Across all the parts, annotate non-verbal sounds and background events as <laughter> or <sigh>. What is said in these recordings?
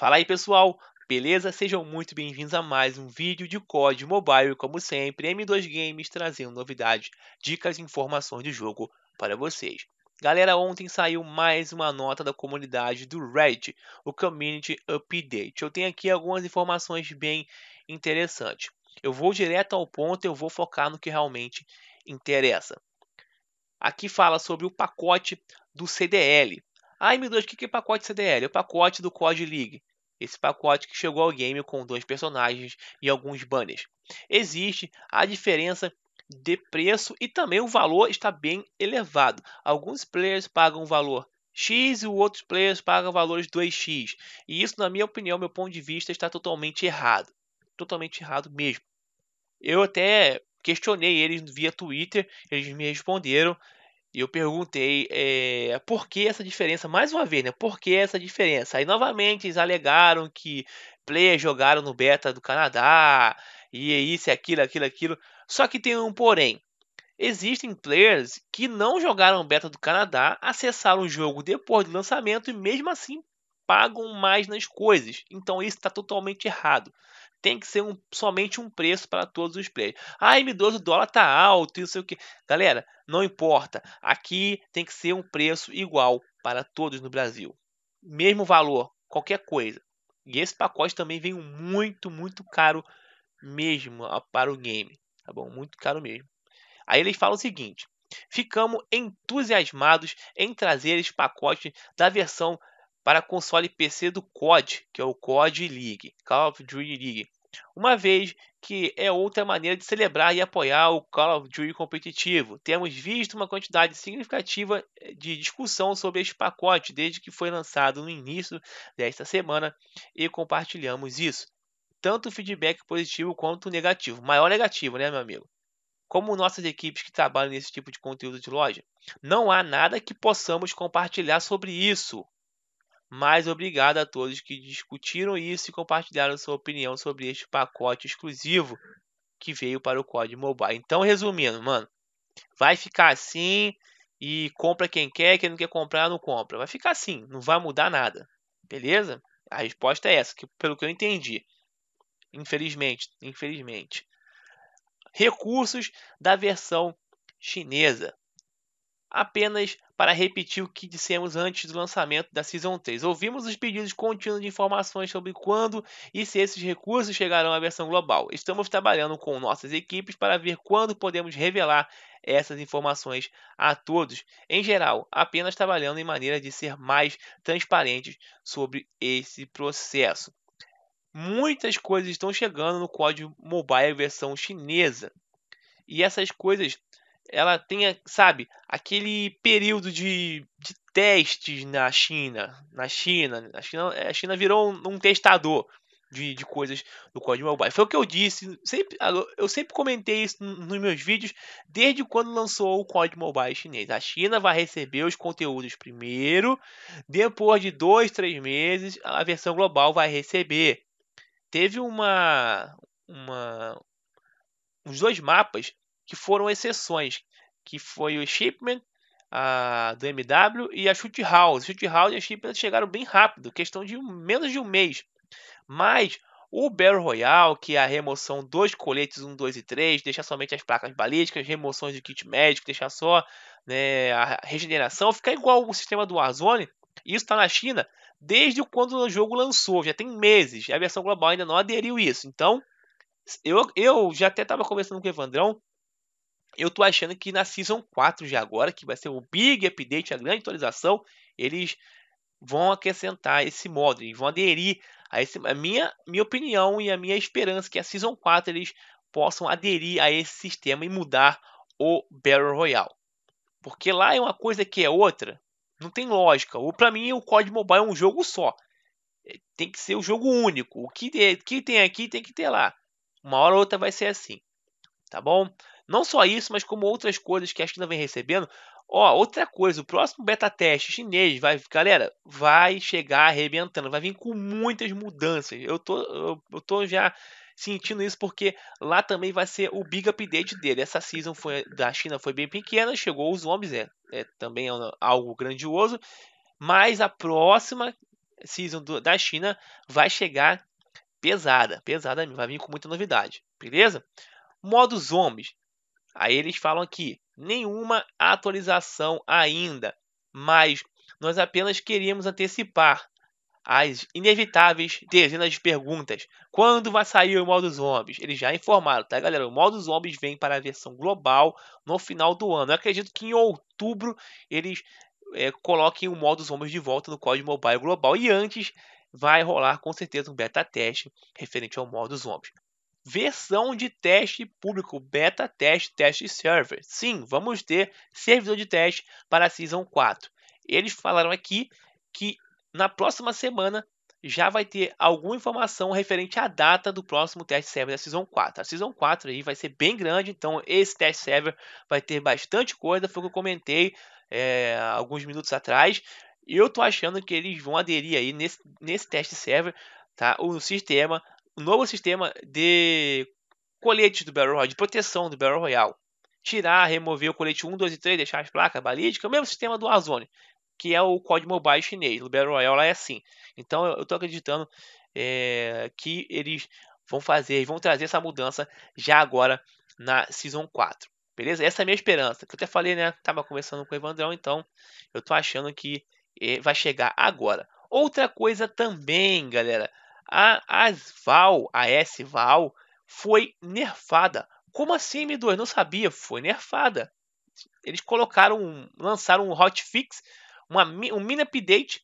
Fala aí pessoal, beleza? Sejam muito bem-vindos a mais um vídeo de COD Mobile, como sempre, M2 Games trazendo novidades, dicas e informações de jogo para vocês. Galera, ontem saiu mais uma nota da comunidade do Reddit, o Community Update. Eu tenho aqui algumas informações bem interessantes. Eu vou direto ao ponto, eu vou focar no que realmente interessa. Aqui fala sobre o pacote do CDL. Ah, meu Deus, o que é pacote CDL? É o pacote do COD League esse pacote que chegou ao game com dois personagens e alguns banners. Existe a diferença de preço e também o valor está bem elevado. Alguns players pagam o valor X e outros players pagam valores 2X. E isso, na minha opinião, meu ponto de vista, está totalmente errado. Totalmente errado mesmo. Eu até questionei eles via Twitter, eles me responderam e eu perguntei é, por que essa diferença, mais uma vez, né? Por que essa diferença? Aí novamente eles alegaram que players jogaram no beta do Canadá, e é isso, aquilo, aquilo, aquilo. Só que tem um porém. Existem players que não jogaram beta do Canadá, acessaram o jogo depois do lançamento e mesmo assim pagam mais nas coisas. Então isso está totalmente errado tem que ser um, somente um preço para todos os players. A M12 dólar tá alto isso é sei o que. Galera, não importa. Aqui tem que ser um preço igual para todos no Brasil. Mesmo valor, qualquer coisa. E esse pacote também vem muito, muito caro mesmo para o game. Tá bom? Muito caro mesmo. Aí eles falam o seguinte: ficamos entusiasmados em trazer esse pacote da versão para console PC do COD, que é o COD League, Call of Duty League, uma vez que é outra maneira de celebrar e apoiar o Call of Duty competitivo. Temos visto uma quantidade significativa eh, de discussão sobre este pacote desde que foi lançado no início desta semana e compartilhamos isso. Tanto feedback positivo quanto negativo. Maior negativo, né, meu amigo? Como nossas equipes que trabalham nesse tipo de conteúdo de loja, não há nada que possamos compartilhar sobre isso. Mas obrigado a todos que discutiram isso e compartilharam sua opinião sobre este pacote exclusivo que veio para o COD Mobile. Então, resumindo, mano, vai ficar assim e compra quem quer, quem não quer comprar não compra. Vai ficar assim, não vai mudar nada. Beleza? A resposta é essa, que pelo que eu entendi. Infelizmente, infelizmente. Recursos da versão chinesa. Apenas para repetir o que dissemos antes do lançamento da Season 3. Ouvimos os pedidos contínuos de informações sobre quando e se esses recursos chegarão à versão global. Estamos trabalhando com nossas equipes para ver quando podemos revelar essas informações a todos, em geral, apenas trabalhando em maneira de ser mais transparentes sobre esse processo. Muitas coisas estão chegando no código mobile versão chinesa. E essas coisas ela tenha, sabe, aquele período de, de testes na China. Na China, a China, é, a China virou um, um testador de, de coisas do código mobile. Foi o que eu disse, sempre, ah, eu sempre comentei isso nos meus vídeos desde quando lançou o código mobile chinês. A China vai receber os conteúdos primeiro, depois de dois, três meses, a versão global vai receber. Teve uma, uma, os dois mapas que foram exceções, que foi o Shipman a, do MW e a Shoot House. Shoot House e a Shipman chegaram bem rápido, questão de menos de um mês. Mas o Battle Royale, que é a remoção dos coletes 1, 2 e 3, deixar somente as placas balísticas, remoções de kit médico, deixar só né, a regeneração, fica igual o sistema do Warzone. Isso está na China desde quando o jogo lançou, já tem meses. A versão global ainda não aderiu isso. Então, eu, eu já até estava conversando com o Evandrão eu tô achando que na Season 4 de agora, que vai ser o big update, a grande atualização, eles vão acrescentar esse modo, eles vão aderir a, esse, a minha, minha opinião e a minha esperança que a Season 4 eles possam aderir a esse sistema e mudar o Battle Royale. Porque lá é uma coisa que é outra, não tem lógica. O para mim o COD Mobile é um jogo só. É, tem que ser o um jogo único. O que, que tem aqui tem que ter lá. Uma hora ou outra vai ser assim tá bom? Não só isso, mas como outras coisas que a China vem recebendo. Ó, outra coisa, o próximo beta teste chinês vai, galera, vai chegar arrebentando, vai vir com muitas mudanças. Eu tô, eu, eu tô já sentindo isso porque lá também vai ser o big update dele. Essa season foi, da China foi bem pequena, chegou os homens, é, é também é algo grandioso. Mas a próxima season do, da China vai chegar pesada, pesada, vai vir com muita novidade, beleza? Modo zombies. Aí eles falam aqui, nenhuma atualização ainda, mas nós apenas queríamos antecipar as inevitáveis dezenas de perguntas. Quando vai sair o modo zombies? Eles já informaram, tá galera? O modo zombies vem para a versão global no final do ano. Eu acredito que em outubro eles é, coloquem o modo zombies de volta no código mobile global. E antes vai rolar com certeza um beta teste referente ao modo zombies versão de teste público, beta teste, teste server. Sim, vamos ter servidor de teste para a Season 4. Eles falaram aqui que na próxima semana já vai ter alguma informação referente à data do próximo teste server da Season 4. A Season 4 aí vai ser bem grande, então esse teste server vai ter bastante coisa, foi o que eu comentei é, alguns minutos atrás. Eu tô achando que eles vão aderir aí nesse, nesse teste server, tá? O sistema um novo sistema de colete do Battle Royale, de proteção do Battle Royale. Tirar, remover o colete 1, 2 e 3, deixar as placas balísticas, é o mesmo sistema do Warzone, que é o código mobile chinês. O Battle Royale lá é assim. Então eu estou acreditando é, que eles vão fazer, vão trazer essa mudança já agora na Season 4. Beleza? Essa é a minha esperança. Que eu até falei, né? Tava conversando com o Evandrão, então eu tô achando que é, vai chegar agora. Outra coisa também, galera, a Asval, a S-Val, foi nerfada. Como assim, M2? Não sabia, foi nerfada. Eles colocaram, lançaram um hotfix, uma, um mini update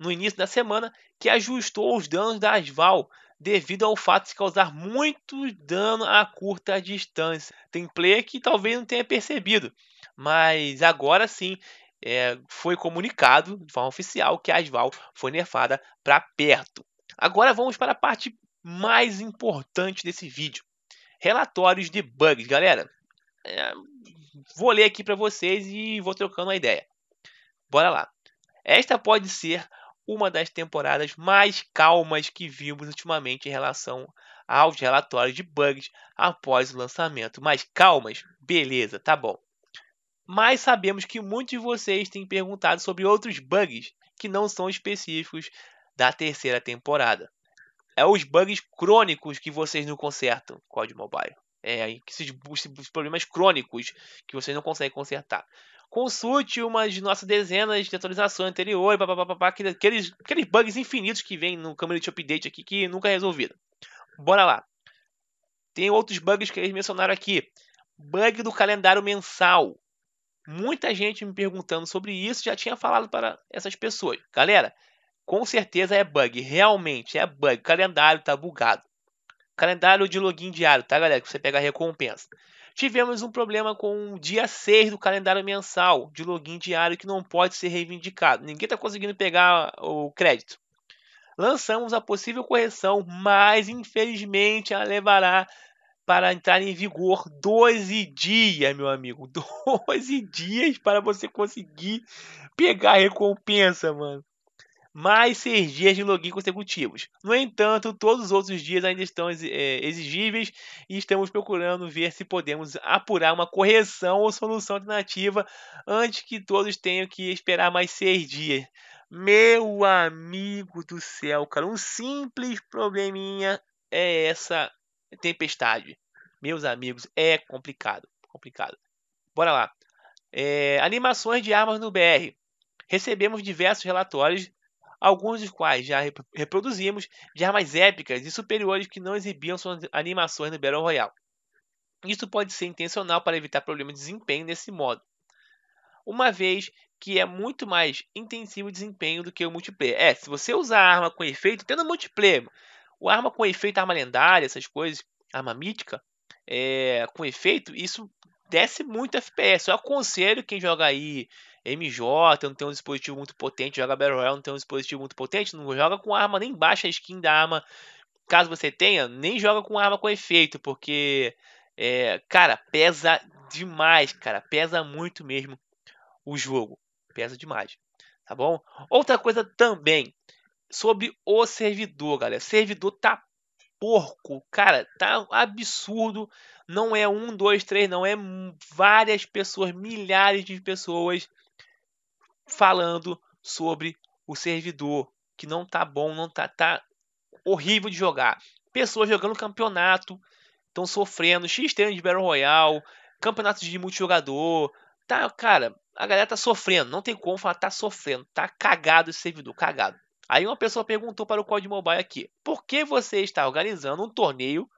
no início da semana que ajustou os danos da Asval devido ao fato de causar muito dano a curta distância. Tem player que talvez não tenha percebido, mas agora sim é, foi comunicado de forma oficial que a Asval foi nerfada para perto. Agora vamos para a parte mais importante desse vídeo: relatórios de bugs, galera. É, vou ler aqui para vocês e vou trocando a ideia. Bora lá. Esta pode ser uma das temporadas mais calmas que vimos ultimamente em relação aos relatórios de bugs após o lançamento. Mais calmas? Beleza, tá bom. Mas sabemos que muitos de vocês têm perguntado sobre outros bugs que não são específicos da terceira temporada. É os bugs crônicos que vocês não consertam, código mobile. É, esses, esses problemas crônicos que vocês não conseguem consertar. Consulte umas nossas dezenas de atualizações anteriores, papapá, aqueles, aqueles bugs infinitos que vem no Community Update aqui que nunca é resolvido. Bora lá. Tem outros bugs que eles mencionaram aqui. Bug do calendário mensal. Muita gente me perguntando sobre isso, já tinha falado para essas pessoas. Galera, com certeza é bug, realmente é bug. Calendário tá bugado. Calendário de login diário, tá, galera? Que você pega a recompensa. Tivemos um problema com o dia 6 do calendário mensal de login diário que não pode ser reivindicado. Ninguém está conseguindo pegar o crédito. Lançamos a possível correção, mas infelizmente ela levará para entrar em vigor 12 dias, meu amigo. 12 <laughs> dias para você conseguir pegar a recompensa, mano mais seis dias de login consecutivos. No entanto, todos os outros dias ainda estão é, exigíveis e estamos procurando ver se podemos apurar uma correção ou solução alternativa antes que todos tenham que esperar mais seis dias. Meu amigo do céu, cara, um simples probleminha é essa tempestade. Meus amigos, é complicado, complicado. Bora lá. É, animações de armas no BR. Recebemos diversos relatórios alguns dos quais já reproduzimos, de armas épicas e superiores que não exibiam suas animações no Battle Royale. Isso pode ser intencional para evitar problemas de desempenho nesse modo, uma vez que é muito mais intensivo o desempenho do que o multiplayer. É, se você usar arma com efeito, tendo multiplayer, o arma com efeito, arma lendária, essas coisas, arma mítica, é, com efeito, isso desce muito FPS. Eu aconselho quem joga aí MJ, não tem um dispositivo muito potente, joga Battle Royale, não tem um dispositivo muito potente, não joga com arma, nem baixa a skin da arma. Caso você tenha, nem joga com arma com efeito, porque, é, cara, pesa demais, cara, pesa muito mesmo o jogo, pesa demais, tá bom? Outra coisa também, sobre o servidor, galera, o servidor tá porco, cara, tá absurdo. Não é um, dois, três, não é várias pessoas, milhares de pessoas falando sobre o servidor, que não tá bom, não tá, tá horrível de jogar. Pessoas jogando campeonato, estão sofrendo, X tempo de Battle Royale, campeonatos de multijogador. Tá, cara, a galera tá sofrendo, não tem como falar, tá sofrendo, tá cagado esse servidor, cagado. Aí uma pessoa perguntou para o Código Mobile aqui: por que você está organizando um torneio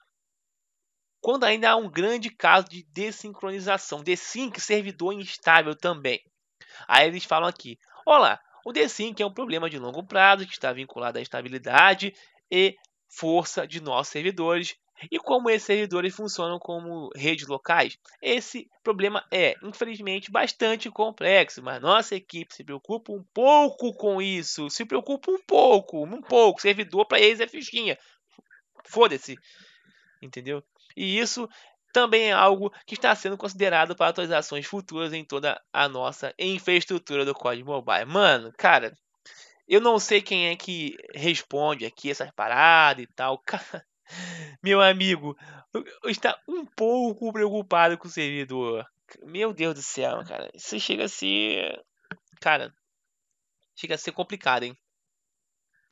quando ainda há um grande caso de desincronização? desinc servidor instável também. Aí eles falam aqui: olá, o DSync é um problema de longo prazo que está vinculado à estabilidade e força de nossos servidores e como esses servidores funcionam como redes locais. Esse problema é, infelizmente, bastante complexo, mas nossa equipe se preocupa um pouco com isso. Se preocupa um pouco, um pouco. Servidor para eles é fichinha. Foda-se. Entendeu? E isso também é algo que está sendo considerado para atualizações futuras em toda a nossa infraestrutura do código mobile. Mano, cara, eu não sei quem é que responde aqui essas paradas e tal. <laughs> Cara, meu amigo, está um pouco preocupado com o servidor. Meu Deus do céu, cara. Isso chega a ser. Cara, chega a ser complicado, hein?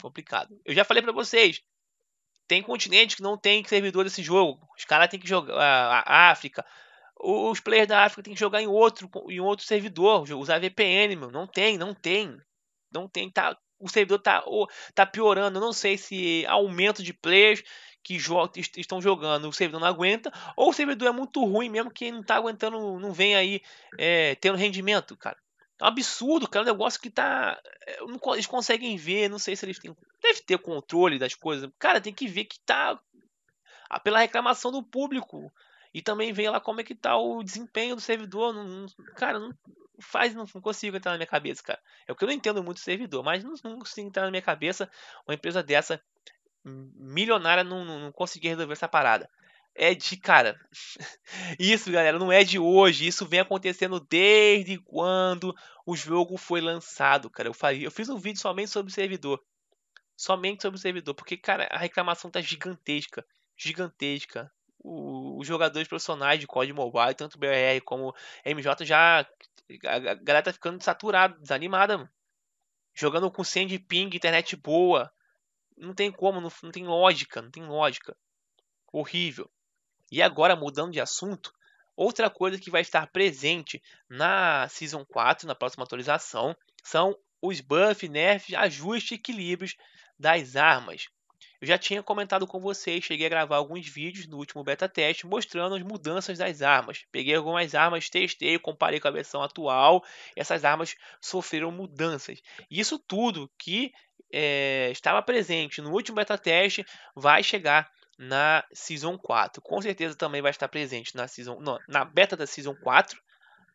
Complicado. Eu já falei para vocês tem continente que não tem servidor desse jogo. Os caras têm que jogar a África. Os players da África têm que jogar em outro, em outro servidor, usar VPN, meu. Não tem, não tem. Não tem, tá, o servidor tá, tá piorando. Eu não sei se aumento de players que jo estão jogando, o servidor não aguenta, ou o servidor é muito ruim mesmo, que não tá aguentando, não vem aí é, tendo rendimento, cara. É um absurdo, cara. É um negócio que tá. Eh, eles conseguem ver, não sei se eles têm. Deve ter controle das coisas. Cara, tem que ver que tá. Ah, pela reclamação do público. E também vem lá como é que tá o desempenho do servidor. Não, não, cara, não faz, não, não, consigo entrar na minha cabeça, cara. É o que eu não entendo muito servidor, mas não, não consigo entrar na minha cabeça uma empresa dessa milionária não, não, não conseguir resolver essa parada é de, cara, <laughs> isso galera, não é de hoje, isso vem acontecendo desde quando o jogo foi lançado, cara. Eu, falei, eu fiz um vídeo somente sobre o servidor, somente sobre o servidor, porque, cara, a reclamação tá gigantesca, gigantesca. O, os jogadores profissionais de código mobile, tanto BR como MJ, já. A, galera tá ficando saturada, desanimada, Jogando com 100 de ping, internet boa. Não tem como, não, não tem lógica, não tem lógica. Horrível. E agora, mudando de assunto, outra coisa que vai estar presente na Season 4, na próxima atualização, são os buffs, nerfs, ajustes e equilíbrios das armas. Eu já tinha comentado com vocês, cheguei a gravar alguns vídeos no último beta teste mostrando as mudanças das armas. Peguei algumas armas, testei, comparei com a versão atual. Essas armas sofreram mudanças. Isso tudo que é, estava presente no último beta teste vai chegar na Season 4. Com certeza também vai estar presente na Season, não, na beta da Season 4.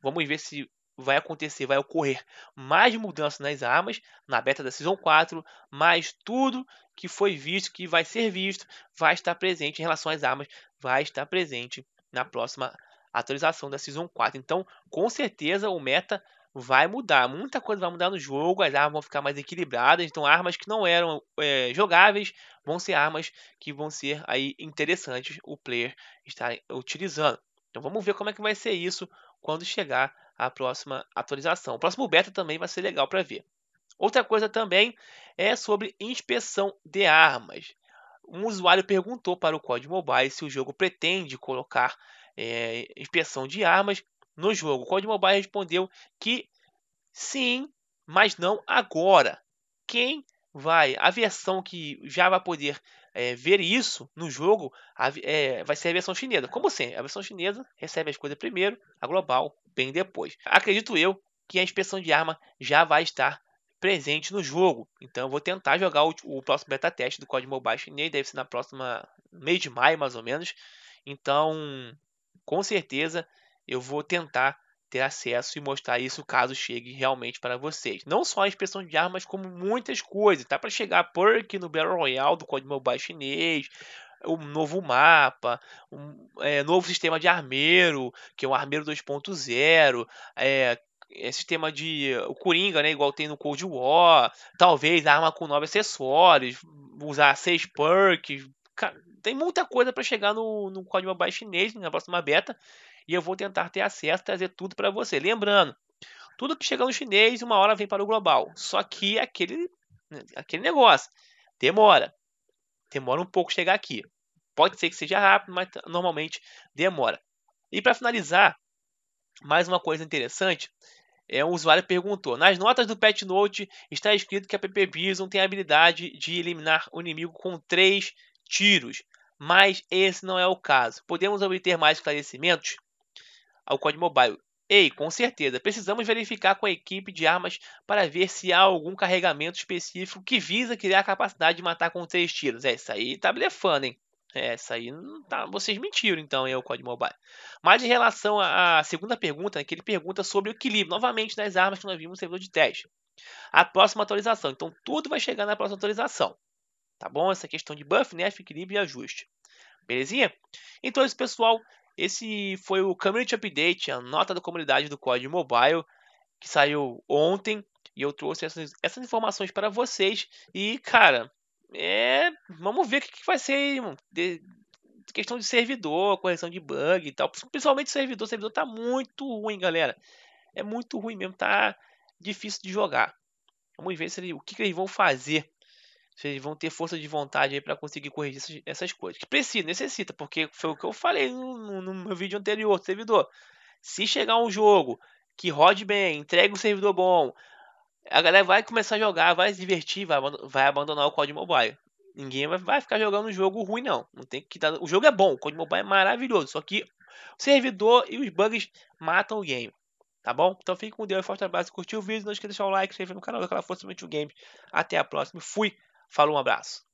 Vamos ver se vai acontecer, vai ocorrer mais mudanças nas armas na beta da Season 4, mas tudo que foi visto, que vai ser visto, vai estar presente em relação às armas, vai estar presente na próxima atualização da Season 4. Então, com certeza o meta vai mudar. Muita coisa vai mudar no jogo, as armas vão ficar mais equilibradas. Então, armas que não eram é, jogáveis vão ser armas que vão ser aí interessantes o player estar utilizando. Então, vamos ver como é que vai ser isso quando chegar a próxima atualização. O próximo beta também vai ser legal para ver. Outra coisa também é sobre inspeção de armas. Um usuário perguntou para o Código Mobile se o jogo pretende colocar é, inspeção de armas no jogo. O Code Mobile respondeu que sim, mas não agora. Quem vai, a versão que já vai poder é, ver isso no jogo, a, é, vai ser a versão chinesa. Como assim? A versão chinesa recebe as coisas primeiro, a global bem depois. Acredito eu que a inspeção de arma já vai estar presente no jogo. Então eu vou tentar jogar o, o próximo beta teste do código mobile chinês, deve ser na próxima mês de maio mais ou menos. Então, com certeza eu vou tentar ter acesso e mostrar isso caso chegue realmente para vocês. Não só a inspeção de armas, como muitas coisas. Tá para chegar perk no Battle Royale do código mobile chinês, um novo mapa, um é, novo sistema de armeiro, que é um armeiro 2.0, é, é, sistema de o Coringa, né, igual tem no Cold War, talvez arma com nove acessórios, usar seis perks, cara, tem muita coisa para chegar no, no código mobile chinês na próxima beta e eu vou tentar ter acesso, trazer tudo para você. Lembrando, tudo que chega no chinês, uma hora vem para o global. Só que aquele, né, aquele negócio demora. Demora um pouco chegar aqui. Pode ser que seja rápido, mas normalmente demora. E para finalizar, mais uma coisa interessante. É, um usuário perguntou: Nas notas do Pet Note está escrito que a PP Bison tem a habilidade de eliminar o inimigo com três tiros, mas esse não é o caso. Podemos obter mais esclarecimentos? ao COD Mobile. Ei, com certeza, precisamos verificar com a equipe de armas para ver se há algum carregamento específico que visa criar a capacidade de matar com três tiros. É, isso aí tá blefando, hein? É, isso aí não tá. Vocês mentiram, então, é o COD Mobile. Mas em relação à segunda pergunta, né, que ele pergunta sobre o equilíbrio, novamente, nas armas que nós vimos no servidor de teste. A próxima atualização. Então, tudo vai chegar na próxima atualização. Tá bom? Essa questão de buff, né? equilíbrio e ajuste. Belezinha? Então esse é isso, pessoal. Esse foi o Community Update, a nota da comunidade do código mobile, que saiu ontem. E eu trouxe essas, essas informações para vocês. E, cara, é, vamos ver o que, que vai ser de, de questão de servidor, correção de bug e tal. Principalmente servidor. O servidor tá muito ruim, galera. É muito ruim mesmo. Tá difícil de jogar. Vamos ver se ele, o que, que eles vão fazer vocês vão ter força de vontade aí para conseguir corrigir essas, essas, coisas. Que precisa, necessita, porque foi o que eu falei no, no, no vídeo anterior, servidor. Se chegar um jogo que rode bem, entregue um servidor bom, a galera vai começar a jogar, vai se divertir, vai, vai abandonar o código mobile. Ninguém vai, vai ficar jogando um jogo ruim, não. não tem que dar... O jogo é bom, o código mobile é maravilhoso. Só que o servidor e os bugs matam o game. Tá bom? Então fique com Deus, forte abraço, curtiu o vídeo, não esqueça de deixar o like, se inscrever no canal, aquela força, o game. Até a próxima, fui! Falou, um abraço.